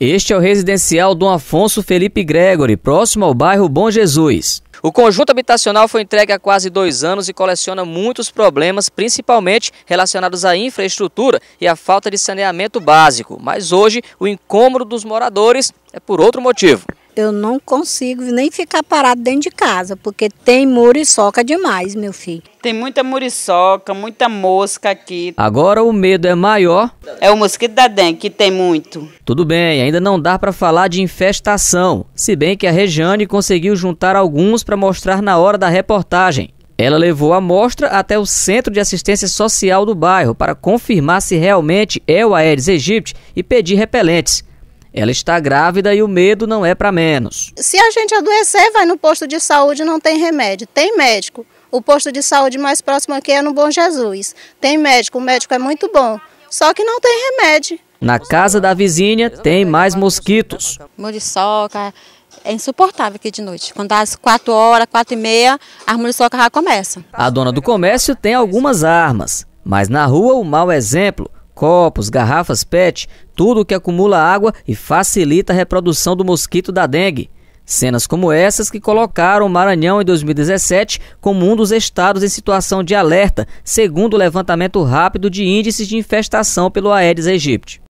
Este é o residencial Dom Afonso Felipe Gregory, próximo ao bairro Bom Jesus. O conjunto habitacional foi entregue há quase dois anos e coleciona muitos problemas, principalmente relacionados à infraestrutura e à falta de saneamento básico. Mas hoje, o incômodo dos moradores é por outro motivo eu não consigo nem ficar parado dentro de casa, porque tem muriçoca demais, meu filho. Tem muita muriçoca, muita mosca aqui. Agora o medo é maior. É o mosquito da dengue, que tem muito. Tudo bem, ainda não dá para falar de infestação, se bem que a Rejane conseguiu juntar alguns para mostrar na hora da reportagem. Ela levou a amostra até o Centro de Assistência Social do bairro para confirmar se realmente é o Aedes aegypti e pedir repelentes. Ela está grávida e o medo não é para menos. Se a gente adoecer, vai no posto de saúde, não tem remédio, tem médico. O posto de saúde mais próximo aqui é no Bom Jesus. Tem médico, o médico é muito bom, só que não tem remédio. Na casa da vizinha tem mais mosquitos. Muriçoca é insuportável aqui de noite. Quando às 4 horas, 4 e meia, as muriçoca já começam. A dona do comércio tem algumas armas, mas na rua o mau exemplo copos, garrafas PET, tudo o que acumula água e facilita a reprodução do mosquito da dengue. Cenas como essas que colocaram o Maranhão em 2017 como um dos estados em situação de alerta, segundo o levantamento rápido de índices de infestação pelo Aedes aegypti.